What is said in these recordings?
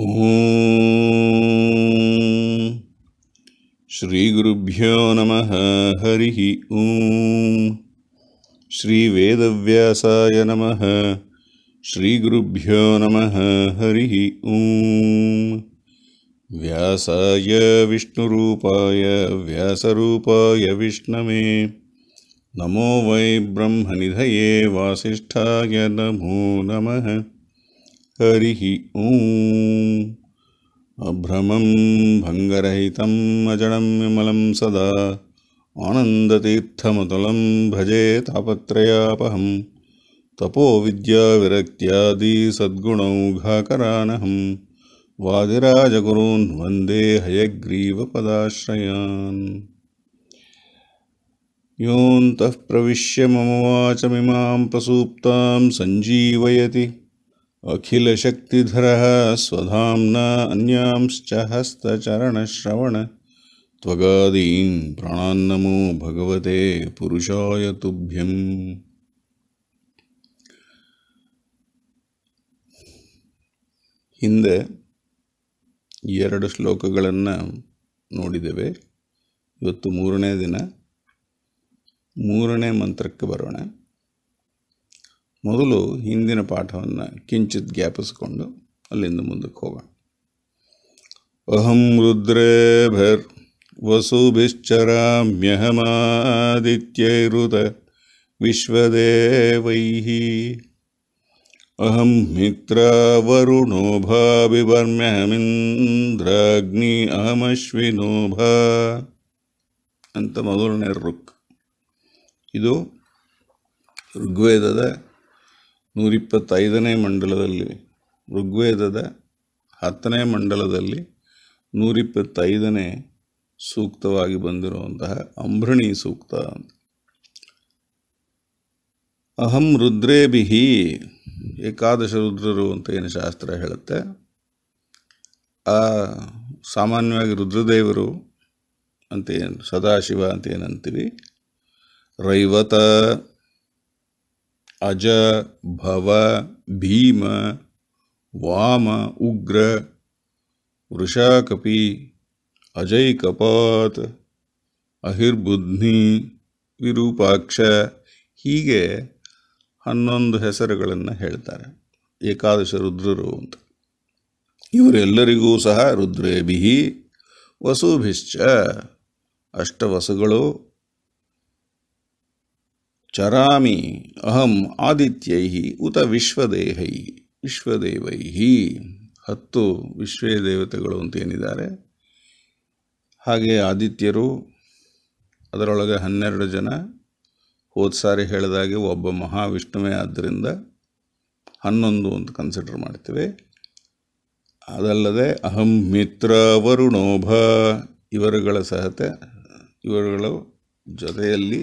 ॐ श्रीगुरुभ्यो नमः हरिः ऊ श्रीवेदव्यासाय नमः श्रीगुरुभ्यो नमः हरिः ॐ व्यासाय विष्णुरूपाय व्यासरूपाय विष्णवे नमो वै ब्रह्मनिधये वासिष्ठाय नमो नमः करिः ऊँ अभ्रमं भङ्गरहितम् अजडं विमलं सदा आनन्दतीर्थमतुलं भजे तापत्रयापहं तपोविद्याविरक्त्यादिसद्गुणौघाकरानहं वादिराजगुरून् वन्दे हयग्रीवपदाश्रयान् योऽन्तः प्रविश्य मम वाचमिमां प्रसूप्तां सञ्जीवयति ಅಖಿಲ ಶಕ್ತಿಧರಃ ಸ್ವಧಾಮ್ನ ಅನ್ಯಾಂಶ್ಚ ಹಸ್ತಚರಣಶ್ರವಣ ಶ್ರವಣ ತ್ವಗಾದೀನ್ ಪ್ರಾಣಾನ್ನಮೋ ಭಗವತೆ ಪುರುಷಾಯ ತುಭ್ಯಂ ಹಿಂದೆ ಎರಡು ಶ್ಲೋಕಗಳನ್ನು ನೋಡಿದೆವೆ ಇವತ್ತು ಮೂರನೇ ದಿನ ಮೂರನೇ ಮಂತ್ರಕ್ಕೆ ಬರೋಣ ಮೊದಲು ಹಿಂದಿನ ಪಾಠವನ್ನು ಕಿಂಚಿತ್ ಜ್ಞಾಪಿಸಿಕೊಂಡು ಅಲ್ಲಿಂದ ಮುಂದಕ್ಕೆ ಹೋಗೋಣ ಅಹಂ ರುದ್ರೇಭರ್ ವಸುಭಿಶ್ಚರಾಮ್ಯಹಮಾದಿತ್ಯೈರುತ ವಿಶ್ವದೇವೈ ಅಹಂ ಮಿತ್ರ ವರುಣೋಭಾ ಭಾವಿವರ್ಮ್ಯಹಮಿಂದ್ರಾಗ್ನಿ ಅಹಮಶ್ವಿನೋ ಅಹಮಶ್ವಿನೋಭ ಅಂತ ಮೊದಲನೇ ರುಕ್ ಇದು ಋಗ್ವೇದದ ನೂರಿಪ್ಪತ್ತೈದನೇ ಮಂಡಲದಲ್ಲಿ ಋಗ್ವೇದದ ಹತ್ತನೇ ಮಂಡಲದಲ್ಲಿ ನೂರಿಪ್ಪತ್ತೈದನೇ ಸೂಕ್ತವಾಗಿ ಬಂದಿರುವಂತಹ ಅಂಬೃಣಿ ಸೂಕ್ತ ಅಹಂ ರುದ್ರೇಭಿಹಿ ಏಕಾದಶ ರುದ್ರರು ಅಂತ ಏನು ಶಾಸ್ತ್ರ ಹೇಳುತ್ತೆ ಆ ಸಾಮಾನ್ಯವಾಗಿ ರುದ್ರದೇವರು ಅಂತ ಏನು ಸದಾಶಿವ ಅಂತ ಏನಂತೀವಿ ರೈವತ ಅಜ ಭವ ಭೀಮ ವಾಮ ಉಗ್ರ ವೃಷಾಕಪಿ ಕಪಾತ್ ಅಹಿರ್ಬುದ್ನಿ ವಿರೂಪಾಕ್ಷ ಹೀಗೆ ಹನ್ನೊಂದು ಹೆಸರುಗಳನ್ನು ಹೇಳ್ತಾರೆ ಏಕಾದಶ ರುದ್ರರು ಅಂತ ಇವರೆಲ್ಲರಿಗೂ ಸಹ ರುದ್ರೇಭಿ ವಸುಭಿಶ್ಚ ಅಷ್ಟವಸುಗಳು ಚರಾಮಿ ಅಹಂ ಆದಿತ್ಯೈ ಉತ ವಿಶ್ವದೇಹೈ ವಿಶ್ವದೇವೈ ಹತ್ತು ವಿಶ್ವೇ ದೇವತೆಗಳು ಅಂತ ಏನಿದ್ದಾರೆ ಹಾಗೆ ಆದಿತ್ಯರು ಅದರೊಳಗೆ ಹನ್ನೆರಡು ಜನ ಹೋದ ಸಾರಿ ಹೇಳಿದಾಗೆ ಒಬ್ಬ ಮಹಾವಿಷ್ಣುವೇ ಆದ್ದರಿಂದ ಹನ್ನೊಂದು ಅಂತ ಕನ್ಸಿಡರ್ ಮಾಡ್ತೀವಿ ಅದಲ್ಲದೆ ಅಹಂ ಮಿತ್ರ ವರುಣೋಭ ಇವರುಗಳ ಸಹತೆ ಇವರುಗಳು ಜೊತೆಯಲ್ಲಿ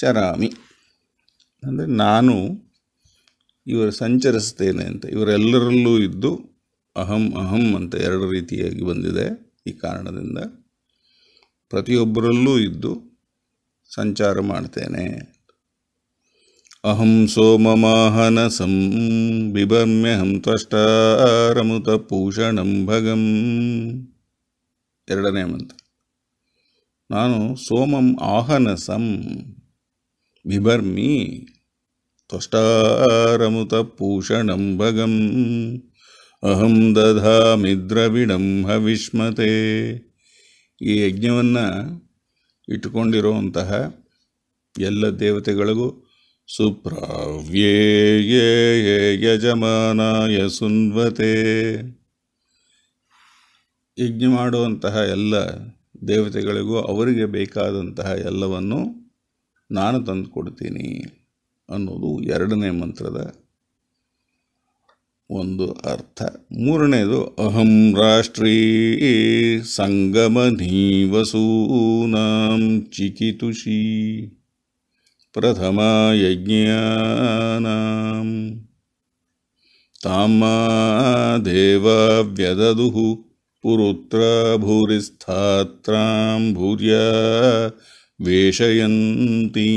ಚರಾಮಿ ಅಂದರೆ ನಾನು ಇವರು ಸಂಚರಿಸ್ತೇನೆ ಅಂತ ಇವರೆಲ್ಲರಲ್ಲೂ ಇದ್ದು ಅಹಂ ಅಹಂ ಅಂತ ಎರಡು ರೀತಿಯಾಗಿ ಬಂದಿದೆ ಈ ಕಾರಣದಿಂದ ಪ್ರತಿಯೊಬ್ಬರಲ್ಲೂ ಇದ್ದು ಸಂಚಾರ ಮಾಡ್ತೇನೆ ಅಹಂ ಸಂ ಬಿಭಮ್ಯಹಂ ತ್ವಷ್ಟಾರಮುತ ಪೂಷಣಂ ಭಗಂ ಎರಡನೇ ಮಂತ್ರ ನಾನು ಸೋಮಂ ಆಹನ ಸಂ ಪೂಷಣಂ ಭಗಂ ಅಹಂ ದಧಾ ದ್ರವಿಡಂ ಹವಿಷ್ಮತೆ ಈ ಯಜ್ಞವನ್ನು ಇಟ್ಟುಕೊಂಡಿರುವಂತಹ ಎಲ್ಲ ದೇವತೆಗಳಿಗೂ ಸುಪ್ರಾವ್ಯೇ ಯೇ ಯಜಮಾನಾಯ ಸುನ್ವತೆ ಯಜ್ಞ ಮಾಡುವಂತಹ ಎಲ್ಲ ದೇವತೆಗಳಿಗೂ ಅವರಿಗೆ ಬೇಕಾದಂತಹ ಎಲ್ಲವನ್ನು ನಾನು ತಂದು ಕೊಡ್ತೀನಿ ಅನ್ನೋದು ಎರಡನೇ ಮಂತ್ರದ ಒಂದು ಅರ್ಥ ಮೂರನೇದು ಅಹಂ ರಾಷ್ಟ್ರೀ ನೀವಸೂನಾಂ ಚಿಕಿತುಷಿ ಪ್ರಥಮ ಯಜ್ಞಾನಾಂ ತಾಮ ದೇವ ವ್ಯದದುಹು ಪುರುತ್ರ ಭೂರಿಸ್ಥಾತ್ರಾಂ ಭೂರ್ಯ ವೇಷಯಂತೀ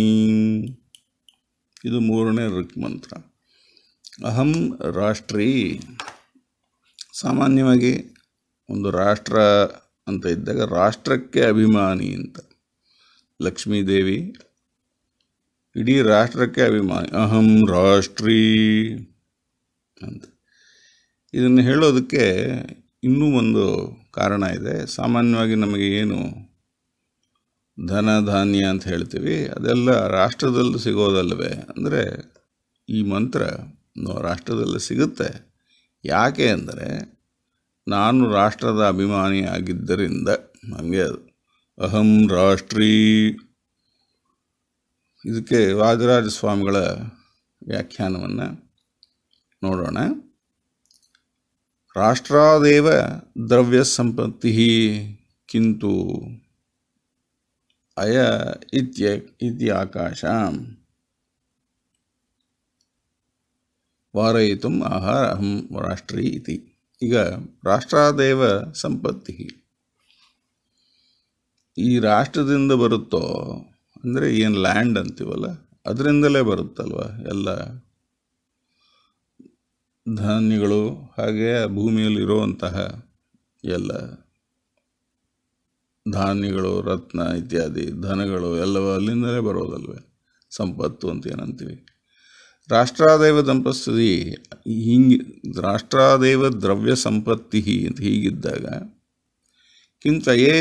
ಇದು ಮೂರನೇ ಋಕ್ ಮಂತ್ರ ಅಹಂ ರಾಷ್ಟ್ರೀ ಸಾಮಾನ್ಯವಾಗಿ ಒಂದು ರಾಷ್ಟ್ರ ಅಂತ ಇದ್ದಾಗ ರಾಷ್ಟ್ರಕ್ಕೆ ಅಭಿಮಾನಿ ಅಂತ ಲಕ್ಷ್ಮೀದೇವಿ ಇಡೀ ರಾಷ್ಟ್ರಕ್ಕೆ ಅಭಿಮಾನಿ ಅಹಂ ರಾಷ್ಟ್ರೀ ಅಂತ ಇದನ್ನು ಹೇಳೋದಕ್ಕೆ ಇನ್ನೂ ಒಂದು ಕಾರಣ ಇದೆ ಸಾಮಾನ್ಯವಾಗಿ ನಮಗೆ ಏನು ಧನ ಧಾನ್ಯ ಅಂತ ಹೇಳ್ತೀವಿ ಅದೆಲ್ಲ ರಾಷ್ಟ್ರದಲ್ಲಿ ಸಿಗೋದಲ್ವೇ ಅಂದರೆ ಈ ಮಂತ್ರ ರಾಷ್ಟ್ರದಲ್ಲಿ ಸಿಗುತ್ತೆ ಯಾಕೆ ಅಂದರೆ ನಾನು ರಾಷ್ಟ್ರದ ಅಭಿಮಾನಿ ಆಗಿದ್ದರಿಂದ ನನಗೆ ಅದು ಅಹಂ ರಾಷ್ಟ್ರೀ ಇದಕ್ಕೆ ವಾಜರಾಜ ಸ್ವಾಮಿಗಳ ವ್ಯಾಖ್ಯಾನವನ್ನು ನೋಡೋಣ ರಾಷ್ಟ್ರಾದೇವ ದ್ರವ್ಯ ಸಂಪತ್ತಿ ಕಿಂತು ಅಯ ಇತ್ಯ ಇತಿ ಆಕಾಶ ವಾರಯಿತು ಆಹಾರ ಅಹಂ ರಾಷ್ಟ್ರೀ ಇತಿ ಈಗ ರಾಷ್ಟ್ರಾದೇವ ಸಂಪತ್ತಿ ಈ ರಾಷ್ಟ್ರದಿಂದ ಬರುತ್ತೋ ಅಂದರೆ ಏನು ಲ್ಯಾಂಡ್ ಅಂತೀವಲ್ಲ ಅದರಿಂದಲೇ ಬರುತ್ತಲ್ವ ಎಲ್ಲ ಧಾನ್ಯಗಳು ಹಾಗೆ ಭೂಮಿಯಲ್ಲಿರುವಂತಹ ಎಲ್ಲ ಧಾನ್ಯಗಳು ರತ್ನ ಇತ್ಯಾದಿ ಧನಗಳು ಎಲ್ಲವೂ ಅಲ್ಲಿಂದಲೇ ಬರೋದಲ್ವೇ ಸಂಪತ್ತು ಅಂತ ಏನಂತೀವಿ ರಾಷ್ಟ್ರಾದೇವ ದಂಪಸ್ತಿ ಹಿಂಗೆ ರಾಷ್ಟ್ರಾದೇವ ದ್ರವ್ಯ ಸಂಪತ್ತಿ ಅಂತ ಹೀಗಿದ್ದಾಗ ಕಿಂ ತ್ವಯೇ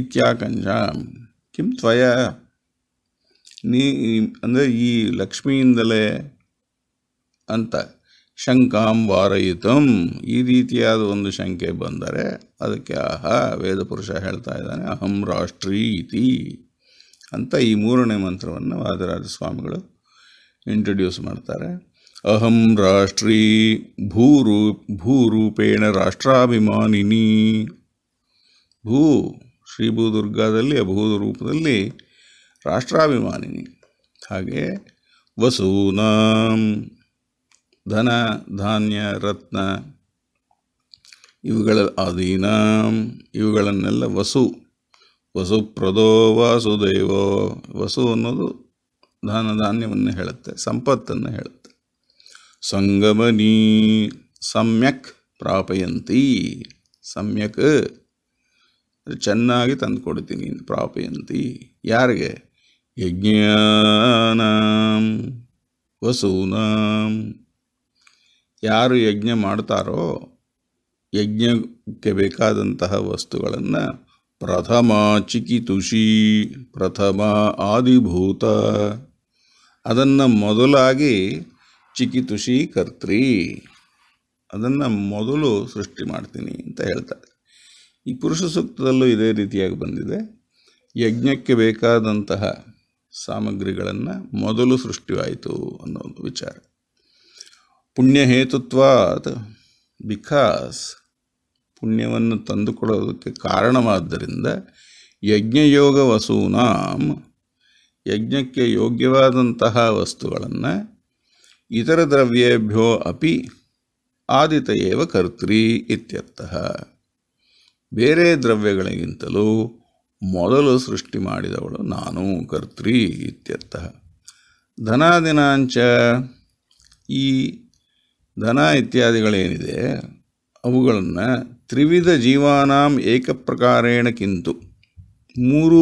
ಇತ್ಯಾಕಂಜ ಕಿಂ ತ್ವಯ ನೀ ಅಂದರೆ ಈ ಲಕ್ಷ್ಮಿಯಿಂದಲೇ ಅಂತ ಶಂಕಾಂ ವಾರಯಿತಂ ಈ ರೀತಿಯಾದ ಒಂದು ಶಂಕೆ ಬಂದರೆ ಅದಕ್ಕೆ ಆಹಾ ವೇದಪುರುಷ ಹೇಳ್ತಾ ಇದ್ದಾನೆ ಅಹಂ ರಾಷ್ಟ್ರೀತಿ ಅಂತ ಈ ಮೂರನೇ ಮಂತ್ರವನ್ನು ವಾದರಾಜ ಸ್ವಾಮಿಗಳು ಇಂಟ್ರೊಡ್ಯೂಸ್ ಮಾಡ್ತಾರೆ ಅಹಂ ರಾಷ್ಟ್ರೀ ಭೂರೂ ಭೂರೂಪೇಣ ರಾಷ್ಟ್ರಾಭಿಮಾನಿನಿ ಭೂ ಶ್ರೀ ಅಭೂದ ರೂಪದಲ್ಲಿ ರಾಷ್ಟ್ರಾಭಿಮಾನಿನಿ ಹಾಗೆ ವಸೂನಾಂ ಧನ ಧಾನ್ಯ ರತ್ನ ಇವುಗಳ ಅಧೀನಾಂ ಇವುಗಳನ್ನೆಲ್ಲ ವಸು ವಸುಪ್ರದೋ ವಾಸುದೈವೋ ವಸು ಅನ್ನೋದು ಧನ ಧಾನ್ಯವನ್ನು ಹೇಳುತ್ತೆ ಸಂಪತ್ತನ್ನು ಹೇಳುತ್ತೆ ಸಂಗಮನೀ ಸಮ್ಯಕ್ ಪ್ರಾಪಯಂತಿ ಸಮ್ಯಕ್ ಚೆನ್ನಾಗಿ ತಂದು ಕೊಡ್ತೀನಿ ಪ್ರಾಪಯಂತಿ ಯಾರಿಗೆ ಯಜ್ಞಾನಾಂ ವಸೂನಾಂ ಯಾರು ಯಜ್ಞ ಮಾಡ್ತಾರೋ ಯಜ್ಞಕ್ಕೆ ಬೇಕಾದಂತಹ ವಸ್ತುಗಳನ್ನು ಪ್ರಥಮ ಚಿಕಿತುಷಿ ಪ್ರಥಮ ಆದಿಭೂತ ಅದನ್ನು ಮೊದಲಾಗಿ ಚಿಕಿತುಷಿ ಕರ್ತ್ರಿ ಅದನ್ನು ಮೊದಲು ಸೃಷ್ಟಿ ಮಾಡ್ತೀನಿ ಅಂತ ಹೇಳ್ತಾರೆ ಈ ಪುರುಷ ಸೂಕ್ತದಲ್ಲೂ ಇದೇ ರೀತಿಯಾಗಿ ಬಂದಿದೆ ಯಜ್ಞಕ್ಕೆ ಬೇಕಾದಂತಹ ಸಾಮಗ್ರಿಗಳನ್ನು ಮೊದಲು ಸೃಷ್ಟಿವಾಯಿತು ಅನ್ನೋ ಒಂದು ವಿಚಾರ ಪುಣ್ಯಹೇತುತ್ವಾತ್ ಬಿಕಾಸ್ ಪುಣ್ಯವನ್ನು ತಂದುಕೊಡೋದಕ್ಕೆ ಕಾರಣವಾದ್ದರಿಂದ ಯಜ್ಞಯೋಗ ವಸೂನಾಂ ಯಜ್ಞಕ್ಕೆ ಯೋಗ್ಯವಾದಂತಹ ವಸ್ತುಗಳನ್ನು ಇತರ ದ್ರವ್ಯೇಭ್ಯೋ ಅಪಿ ಆದಿತಯೇವ ಕರ್ತೃ ಇತ್ಯರ್ಥ ಬೇರೆ ದ್ರವ್ಯಗಳಿಗಿಂತಲೂ ಮೊದಲು ಸೃಷ್ಟಿ ಮಾಡಿದವಳು ನಾನು ಕರ್ತೃ ಇತ್ಯರ್ಥ ಧನಾದಿನಾಂಚ ಈ ಧನ ಇತ್ಯಾದಿಗಳೇನಿದೆ ಅವುಗಳನ್ನು ತ್ರಿವಿಧ ಜೀವಾನಾಂ ಏಕಪ್ರಕಾರೇಣಕ್ಕಿಂತು ಮೂರು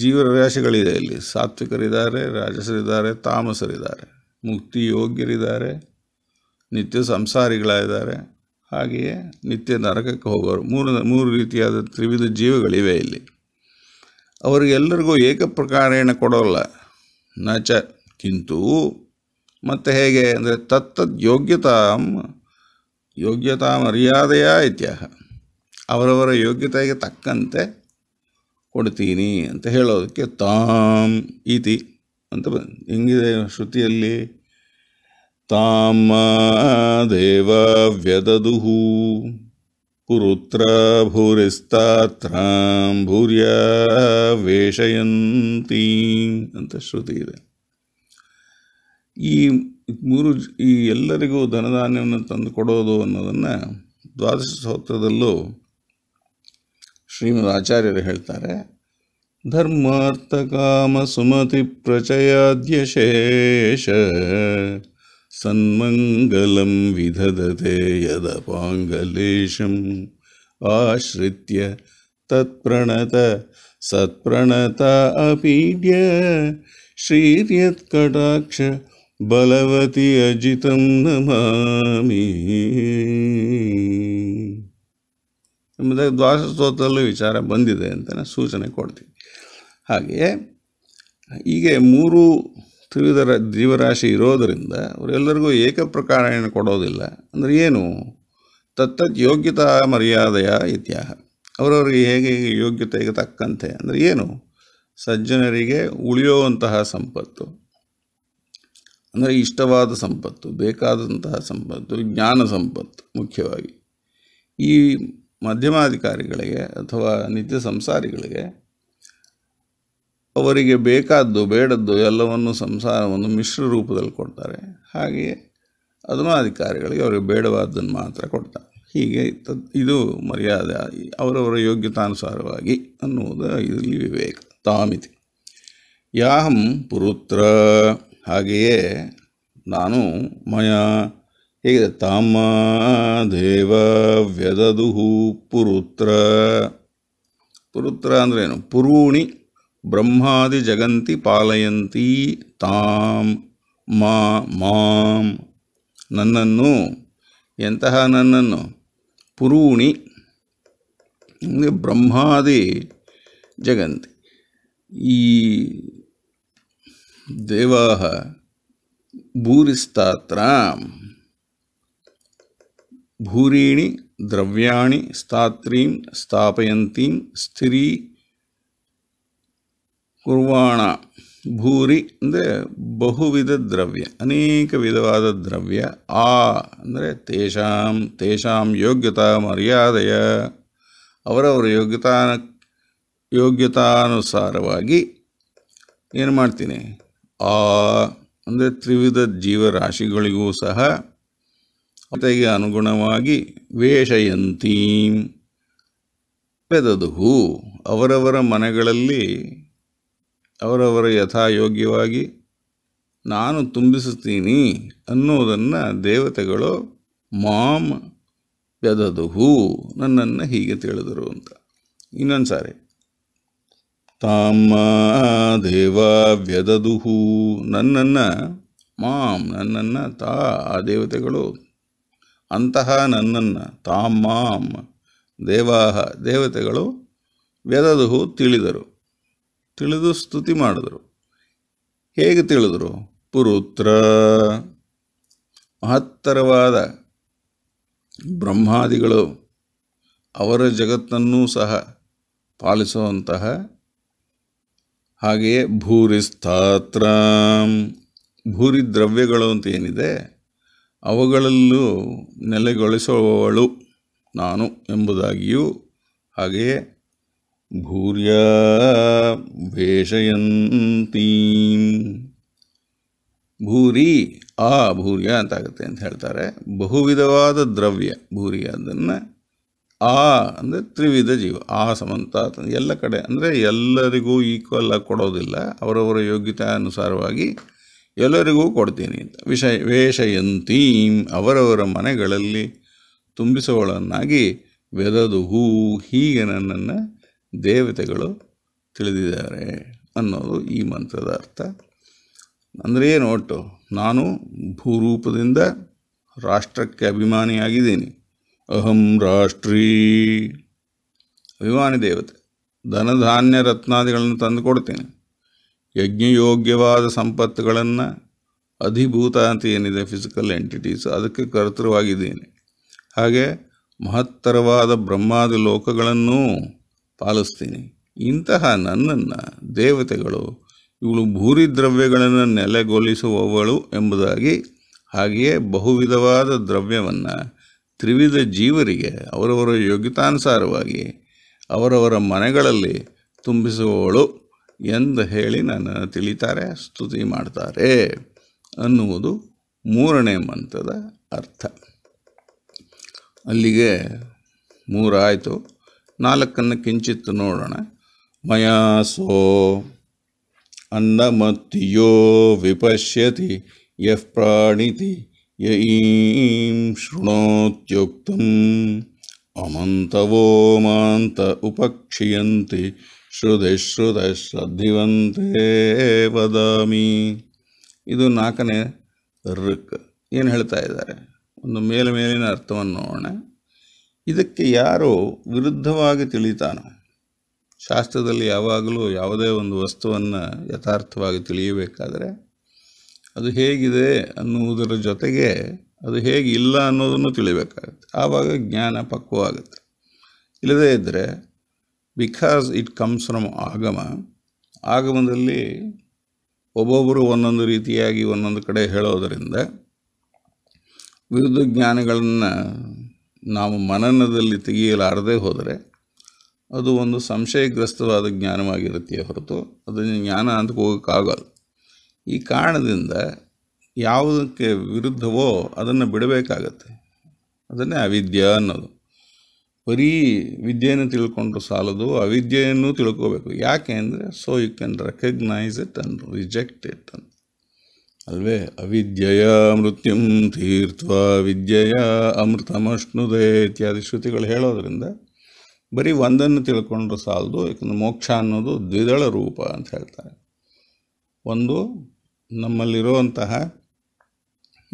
ಜೀವರಾಶಿಗಳಿದೆ ಇಲ್ಲಿ ಸಾತ್ವಿಕರಿದ್ದಾರೆ ರಾಜಸರಿದ್ದಾರೆ ತಾಮಸರಿದ್ದಾರೆ ಮುಕ್ತಿ ಯೋಗ್ಯರಿದ್ದಾರೆ ನಿತ್ಯ ಸಂಸಾರಿಗಳಿದ್ದಾರೆ ಹಾಗೆಯೇ ನಿತ್ಯ ನರಕಕ್ಕೆ ಹೋಗೋರು ಮೂರು ಮೂರು ರೀತಿಯಾದ ತ್ರಿವಿಧ ಜೀವಗಳಿವೆ ಇಲ್ಲಿ ಅವರಿಗೆಲ್ಲರಿಗೂ ಏಕಪ್ರಕಾರೇಣ ಕೊಡೋಲ್ಲ ನಚ ಕಿಂತೂ ಮತ್ತು ಹೇಗೆ ಅಂದರೆ ತತ್ತದ್ ಯೋಗ್ಯತಾಂ ಯೋಗ್ಯತಾ ಮರ್ಯಾದೆಯ ಇತ್ಯಾಹ ಅವರವರ ಯೋಗ್ಯತೆಗೆ ತಕ್ಕಂತೆ ಕೊಡ್ತೀನಿ ಅಂತ ಹೇಳೋದಕ್ಕೆ ತಾಂ ಇತಿ ಅಂತ ಹಿಂಗಿದೆ ಶ್ರುತಿಯಲ್ಲಿ ತಾಮ ದೇವ ವ್ಯದದುಹು ಪುರುತ್ರ ಭೂರಿಸ್ತಾತ್ರ ಭೂರ್ಯ ವೇಷಯಂತೀ ಅಂತ ಶ್ರುತಿ ಇದೆ ಈ ಮೂರು ಈ ಎಲ್ಲರಿಗೂ ಧನಧಾನ್ಯವನ್ನು ತಂದು ಕೊಡೋದು ಅನ್ನೋದನ್ನು ದ್ವಾದಶ ಸ್ತೋತ್ರದಲ್ಲೂ ಶ್ರೀಮದ್ ಆಚಾರ್ಯರು ಹೇಳ್ತಾರೆ ಧರ್ಮಾರ್ಥ ಕಾಮ ಸುಮತಿ ಶೇಷ ಸನ್ಮಂಗಲಂ ವಿಧದತೆ ಯದ ಪಾಂಗಲೇಶಂ ಆಶ್ರಿತ್ಯ ತತ್ಪ್ರಣತ ಸತ್ಪ್ರಣತ ಅಪೀಡ್ಯ ಶ್ರೀರ್ಯತ್ಕಟಾಕ್ಷ ಬಲವತಿ ಅಜಿತಂ ನಮಾಮಿ ಎಂಬುದಾಗಿ ದ್ವಾಸ ಸ್ತೋತ್ರದಲ್ಲೂ ವಿಚಾರ ಬಂದಿದೆ ಅಂತ ನಾನು ಸೂಚನೆ ಕೊಡ್ತೀನಿ ಹಾಗೆಯೇ ಹೀಗೆ ಮೂರು ತ್ರಿವಿಧ ಜೀವರಾಶಿ ಇರೋದರಿಂದ ಅವರೆಲ್ಲರಿಗೂ ಏನು ಕೊಡೋದಿಲ್ಲ ಅಂದರೆ ಏನು ತತ್ತತ್ ಯೋಗ್ಯತಾ ಮರ್ಯಾದೆಯ ಇತ್ಯಾಹ ಅವರವರಿಗೆ ಹೇಗೆ ಯೋಗ್ಯತೆಗೆ ತಕ್ಕಂತೆ ಅಂದರೆ ಏನು ಸಜ್ಜನರಿಗೆ ಉಳಿಯುವಂತಹ ಸಂಪತ್ತು ಅಂದರೆ ಇಷ್ಟವಾದ ಸಂಪತ್ತು ಬೇಕಾದಂತಹ ಸಂಪತ್ತು ಜ್ಞಾನ ಸಂಪತ್ತು ಮುಖ್ಯವಾಗಿ ಈ ಮಧ್ಯಮಾಧಿಕಾರಿಗಳಿಗೆ ಅಥವಾ ನಿತ್ಯ ಸಂಸಾರಿಗಳಿಗೆ ಅವರಿಗೆ ಬೇಕಾದ್ದು ಬೇಡದ್ದು ಎಲ್ಲವನ್ನು ಸಂಸಾರವನ್ನು ಮಿಶ್ರ ರೂಪದಲ್ಲಿ ಕೊಡ್ತಾರೆ ಹಾಗೆಯೇ ಅಧಮಾಧಿಕಾರಿಗಳಿಗೆ ಅವರಿಗೆ ಬೇಡವಾದ್ದನ್ನು ಮಾತ್ರ ಕೊಡ್ತಾರೆ ಹೀಗೆ ಇದು ಮರ್ಯಾದೆ ಅವರವರ ಯೋಗ್ಯತಾನುಸಾರವಾಗಿ ಅನ್ನುವುದು ಇಲ್ಲಿ ವಿವೇಕ ತಾಮಿತಿ ಯಾಹಂ ಪುರುತ್ರ ಹಾಗೆಯೇ ನಾನು ಮಯ ಹೇಗಿದೆ ತಮ್ಮ ದೇವ ವ್ಯದದುಹು ಪುರುತ್ರ ಪುರುತ್ರ ಅಂದ್ರೇನು ಪುರೂಣಿ ಬ್ರಹ್ಮಾದಿ ಜಗಂತಿ ಪಾಲಯಂತಿ ತಾಂ ಮಾ ಮಾಂ ನನ್ನನ್ನು ಎಂತಹ ನನ್ನನ್ನು ಪುರೂಣಿ ಬ್ರಹ್ಮಾದಿ ಜಗಂತಿ ಈ ದೇವಾಹ ಭೂರಿಸ್ತಾತ್ರ ಭೂರೀಣಿ ದ್ರವ್ಯಾಣಿ ಸ್ಥಾತ್ರೀಂ ಸ್ಥಾಪಯಂತೀಂ ಸ್ಥಿರೀ ಕುರ್ವಾಣ ಭೂರಿ ಅಂದರೆ ಬಹುವಿಧ ದ್ರವ್ಯ ಅನೇಕ ವಿಧವಾದ ದ್ರವ್ಯ ಆ ಅಂದರೆ ತೇಷಾಂ ತೇಷಾಂ ಯೋಗ್ಯತಾ ಮರ್ಯಾದೆಯ ಅವರವರ ಯೋಗ್ಯತಾನ ಯೋಗ್ಯತಾನುಸಾರವಾಗಿ ಏನು ಮಾಡ್ತೀನಿ ಆ ಅಂದರೆ ತ್ರಿವಿಧ ಜೀವರಾಶಿಗಳಿಗೂ ಸಹ ಜೊತೆಗೆ ಅನುಗುಣವಾಗಿ ವೇಷಯಂತೀ ಬೆದದುಹು ಅವರವರ ಮನೆಗಳಲ್ಲಿ ಅವರವರ ಯಥಾಯೋಗ್ಯವಾಗಿ ನಾನು ತುಂಬಿಸುತ್ತೀನಿ ಅನ್ನೋದನ್ನು ದೇವತೆಗಳು ಮಾಮ್ ಬೆದದುಹು ನನ್ನನ್ನು ಹೀಗೆ ತಿಳಿದರು ಅಂತ ಇನ್ನೊಂದು ಸಾರಿ ತಾಮ ದೇವ ವ್ಯದದುಹು ನನ್ನನ್ನು ಮಾಂ ನನ್ನನ್ನು ತಾ ಆ ದೇವತೆಗಳು ಅಂತಹ ನನ್ನನ್ನು ತಾಮ್ ಮಾಂ ದೇವಾಹ ದೇವತೆಗಳು ವ್ಯದದುಹು ತಿಳಿದರು ತಿಳಿದು ಸ್ತುತಿ ಮಾಡಿದರು ಹೇಗೆ ತಿಳಿದರು ಪುರುತ್ರ ಮಹತ್ತರವಾದ ಬ್ರಹ್ಮಾದಿಗಳು ಅವರ ಜಗತ್ತನ್ನೂ ಸಹ ಪಾಲಿಸುವಂತಹ ಹಾಗೆಯೇ ಸ್ತಾತ್ರ ಭೂರಿ ದ್ರವ್ಯಗಳು ಅಂತ ಏನಿದೆ ಅವುಗಳಲ್ಲೂ ನೆಲೆಗೊಳಿಸುವವಳು ನಾನು ಎಂಬುದಾಗಿಯೂ ಹಾಗೆಯೇ ಭೂರ್ಯ ಭೇಷಯಂತೀ ಭೂರಿ ಆ ಭೂರ್ಯ ಅಂತಾಗುತ್ತೆ ಅಂತ ಹೇಳ್ತಾರೆ ಬಹುವಿಧವಾದ ದ್ರವ್ಯ ಭೂರಿ ಅದನ್ನು ಆ ಅಂದರೆ ತ್ರಿವಿಧ ಜೀವ ಆ ಸಮಂತ ಎಲ್ಲ ಕಡೆ ಅಂದರೆ ಎಲ್ಲರಿಗೂ ಈಕ್ವಲ್ ಆಗಿ ಕೊಡೋದಿಲ್ಲ ಅವರವರ ಯೋಗ್ಯತೆ ಅನುಸಾರವಾಗಿ ಎಲ್ಲರಿಗೂ ಕೊಡ್ತೀನಿ ಅಂತ ವಿಷಯ ವೇಷಯಂತೀಂ ಅವರವರ ಮನೆಗಳಲ್ಲಿ ತುಂಬಿಸುವಳನ್ನಾಗಿ ವೆದದು ಹೂ ಹೀಗೆ ನನ್ನನ್ನು ದೇವತೆಗಳು ತಿಳಿದಿದ್ದಾರೆ ಅನ್ನೋದು ಈ ಮಂತ್ರದ ಅರ್ಥ ಅಂದರೆ ಏನು ಒಟ್ಟು ನಾನು ಭೂರೂಪದಿಂದ ರಾಷ್ಟ್ರಕ್ಕೆ ಅಭಿಮಾನಿಯಾಗಿದ್ದೀನಿ ಅಹಂ ರಾಷ್ಟ್ರೀ ಅಭಿಮಾನಿ ದೇವತೆ ಧನಧಾನ್ಯ ರತ್ನಾದಿಗಳನ್ನು ತಂದು ಕೊಡ್ತೀನಿ ಯಜ್ಞಯೋಗ್ಯವಾದ ಸಂಪತ್ತುಗಳನ್ನು ಅಧಿಭೂತ ಅಂತ ಏನಿದೆ ಫಿಸಿಕಲ್ ಎಂಟಿಟೀಸ್ ಅದಕ್ಕೆ ಕರ್ತೃವಾಗಿದ್ದೇನೆ ಹಾಗೆ ಮಹತ್ತರವಾದ ಬ್ರಹ್ಮಾದಿ ಲೋಕಗಳನ್ನೂ ಪಾಲಿಸ್ತೀನಿ ಇಂತಹ ನನ್ನನ್ನು ದೇವತೆಗಳು ಇವಳು ಭೂರಿ ದ್ರವ್ಯಗಳನ್ನು ನೆಲೆಗೊಳಿಸುವವಳು ಎಂಬುದಾಗಿ ಹಾಗೆಯೇ ಬಹುವಿಧವಾದ ದ್ರವ್ಯವನ್ನು ತ್ರಿವಿಧ ಜೀವರಿಗೆ ಅವರವರ ಯೋಗ್ಯತಾನುಸಾರವಾಗಿ ಅವರವರ ಮನೆಗಳಲ್ಲಿ ತುಂಬಿಸುವವಳು ಎಂದು ಹೇಳಿ ನನ್ನನ್ನು ತಿಳಿತಾರೆ ಸ್ತುತಿ ಮಾಡ್ತಾರೆ ಅನ್ನುವುದು ಮೂರನೇ ಮಂತ್ರದ ಅರ್ಥ ಅಲ್ಲಿಗೆ ಮೂರಾಯಿತು ನಾಲ್ಕನ್ನು ಕಿಂಚಿತ್ತು ನೋಡೋಣ ಮಯಾಸೋ ಅನ್ನಮತ್ತಿಯೋ ವಿಪಶ್ಯತಿ ಯಃ ಪ್ರಾಣಿತಿ ಯಂ ईं ಅಮಂತವೋ ಮಾಂತ मान्त उपक्षीयन्ति ಶ್ರುತಿ ಶ್ರುತ ಶ್ರದ್ಧಿವಂತೆ ವದಾಮಿ ಇದು ನಾಲ್ಕನೇ ಋಕ್ ಏನು ಹೇಳ್ತಾ ಇದ್ದಾರೆ ಒಂದು ಮೇಲೆ ಮೇಲಿನ ಅರ್ಥವನ್ನು ನೋಡೋಣ ಇದಕ್ಕೆ ಯಾರು ವಿರುದ್ಧವಾಗಿ ತಿಳಿತಾನೋ ಶಾಸ್ತ್ರದಲ್ಲಿ ಯಾವಾಗಲೂ ಯಾವುದೇ ಒಂದು ವಸ್ತುವನ್ನು ಯಥಾರ್ಥವಾಗಿ ತಿಳಿಯಬೇಕಾದರೆ ಅದು ಹೇಗಿದೆ ಅನ್ನುವುದರ ಜೊತೆಗೆ ಅದು ಹೇಗೆ ಇಲ್ಲ ಅನ್ನೋದನ್ನು ತಿಳಿಬೇಕಾಗುತ್ತೆ ಆವಾಗ ಜ್ಞಾನ ಪಕ್ವ ಆಗುತ್ತೆ ಇಲ್ಲದೇ ಇದ್ದರೆ ಬಿಕಾಸ್ ಇಟ್ ಕಮ್ಸ್ ಫ್ರಮ್ ಆಗಮ ಆಗಮದಲ್ಲಿ ಒಬ್ಬೊಬ್ಬರು ಒಂದೊಂದು ರೀತಿಯಾಗಿ ಒಂದೊಂದು ಕಡೆ ಹೇಳೋದರಿಂದ ವಿರುದ್ಧ ಜ್ಞಾನಗಳನ್ನು ನಾವು ಮನನದಲ್ಲಿ ತೆಗೆಯಲಾರದೆ ಹೋದರೆ ಅದು ಒಂದು ಸಂಶಯಗ್ರಸ್ತವಾದ ಜ್ಞಾನವಾಗಿರುತ್ತೆ ಹೊರತು ಅದನ್ನು ಜ್ಞಾನ ಅಂತ ಹೋಗೋಕ್ಕಾಗಲ್ಲ ಈ ಕಾರಣದಿಂದ ಯಾವುದಕ್ಕೆ ವಿರುದ್ಧವೋ ಅದನ್ನು ಬಿಡಬೇಕಾಗತ್ತೆ ಅದನ್ನೇ ಅವಿದ್ಯೆ ಅನ್ನೋದು ಬರೀ ವಿದ್ಯೆಯನ್ನು ತಿಳ್ಕೊಂಡ್ರೆ ಸಾಲದು ಅವಿದ್ಯೆಯನ್ನು ತಿಳ್ಕೋಬೇಕು ಯಾಕೆ ಅಂದರೆ so you can recognise it and reject it ಅಂತ ಅಲ್ವೇ ಅವಿದ್ಯೆಯ ಮೃತ್ಯು ತೀರ್ಥ ವಿದ್ಯೆಯ ಅಮೃತಮಷ್ಣುದೆ ಇತ್ಯಾದಿ ಶ್ರುತಿಗಳು ಹೇಳೋದರಿಂದ ಬರೀ ಒಂದನ್ನು ತಿಳ್ಕೊಂಡ್ರೆ ಸಾಲದು ಯಾಕಂದರೆ ಮೋಕ್ಷ ಅನ್ನೋದು ದ್ವಿದಳ ರೂಪ ಅಂತ ಹೇಳ್ತಾರೆ ಒಂದು ನಮ್ಮಲ್ಲಿರುವಂತಹ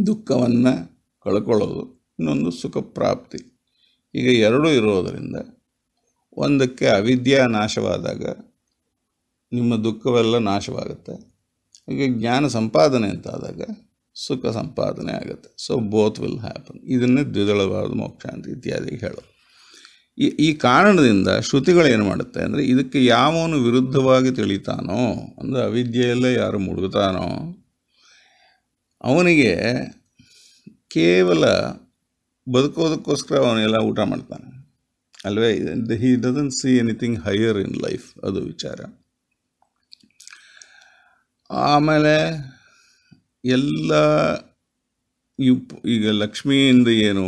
ದುಃಖವನ್ನು ಕಳ್ಕೊಳ್ಳೋದು ಇನ್ನೊಂದು ಸುಖ ಪ್ರಾಪ್ತಿ ಈಗ ಎರಡೂ ಇರೋದರಿಂದ ಒಂದಕ್ಕೆ ಅವಿದ್ಯಾ ನಾಶವಾದಾಗ ನಿಮ್ಮ ದುಃಖವೆಲ್ಲ ನಾಶವಾಗುತ್ತೆ ಈಗ ಜ್ಞಾನ ಸಂಪಾದನೆ ಅಂತಾದಾಗ ಸುಖ ಸಂಪಾದನೆ ಆಗುತ್ತೆ ಸೊ ಬೋತ್ ವಿಲ್ ಹ್ಯಾಪನ್ ಇದನ್ನೇ ದ್ವಿದಳವಾದ ಮೋಕ್ಷ ಅಂತ ಇತ್ಯಾದಿ ಹೇಳೋದು ಈ ಈ ಕಾರಣದಿಂದ ಏನು ಮಾಡುತ್ತೆ ಅಂದರೆ ಇದಕ್ಕೆ ಯಾವನು ವಿರುದ್ಧವಾಗಿ ತಿಳಿತಾನೋ ಅಂದರೆ ಅವಿದ್ಯೆಯಲ್ಲೇ ಯಾರು ಮುಳುಗುತ್ತಾನೋ ಅವನಿಗೆ ಕೇವಲ ಬದುಕೋದಕ್ಕೋಸ್ಕರ ಅವನೆಲ್ಲ ಊಟ ಮಾಡ್ತಾನೆ ಅಲ್ವೇ he doesn't see anything higher in life ಅದು ವಿಚಾರ ಆಮೇಲೆ ಎಲ್ಲ ಈಗ ಲಕ್ಷ್ಮಿಯಿಂದ ಏನು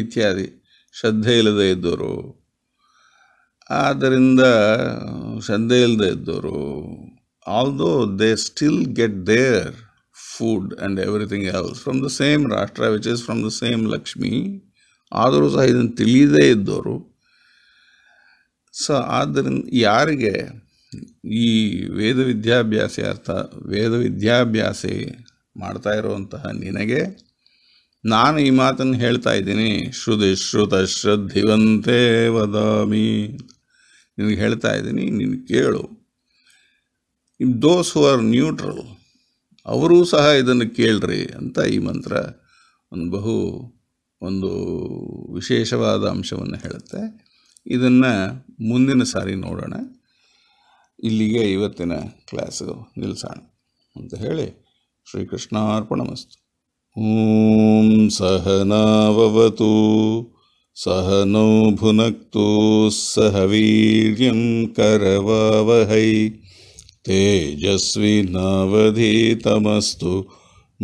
ಇತ್ಯಾದಿ ಶ್ರದ್ಧೆ ಇಲ್ಲದೆ ಇದ್ದವರು ಆದ್ದರಿಂದ ಶ್ರದ್ಧೆ ಇಲ್ಲದೆ ಇದ್ದರು although they still get their food and everything else from the same ರಾಷ್ಟ್ರ which is from the same Lakshmi ಆದರೂ ಸಹ ಇದನ್ನು ತಿಳಿಯದೇ ಇದ್ದವರು ಸೊ ಆದ್ದರಿಂದ ಯಾರಿಗೆ ಈ ವೇದ ವಿದ್ಯಾಭ್ಯಾಸ ಅರ್ಥ ವೇದ ವಿದ್ಯಾಭ್ಯಾಸ ಮಾಡ್ತಾ ಇರುವಂತಹ ನಿನಗೆ ನಾನು ಈ ಮಾತನ್ನು ಹೇಳ್ತಾ ಇದ್ದೀನಿ ಶ್ರುತಿ ಶ್ರುತ ಶ್ರದ್ಧಿವಂತೆ ವದಾಮಿ ನಿನಗೆ ಹೇಳ್ತಾ ಇದ್ದೀನಿ ನೀನು ಕೇಳು ದೋಸ್ ಹು ಆರ್ ನ್ಯೂಟ್ರಲ್ ಅವರೂ ಸಹ ಇದನ್ನು ಕೇಳ್ರಿ ಅಂತ ಈ ಮಂತ್ರ ಒಂದು ಬಹು ಒಂದು ವಿಶೇಷವಾದ ಅಂಶವನ್ನು ಹೇಳುತ್ತೆ ಇದನ್ನು ಮುಂದಿನ ಸಾರಿ ನೋಡೋಣ ಇಲ್ಲಿಗೆ ಇವತ್ತಿನ ಕ್ಲಾಸ್ಗೂ ನಿಲ್ಲಿಸೋಣ ಅಂತ ಹೇಳಿ ಶ್ರೀಕೃಷ್ಣಾರ್ಪಣ ಮಸ್ತು ॐ सहनावतु सहनो भुनक्तु सह वीर्यं करवावहै तेजस्विनावधीतमस्तु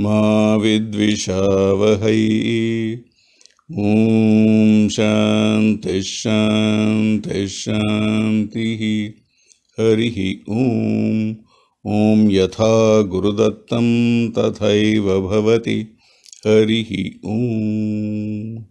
मा विद्विषावहै ॐ शान्तिष् हरिः ॐ ॐ यथा गुरुदत्तं तथैव भवति करिः ॐ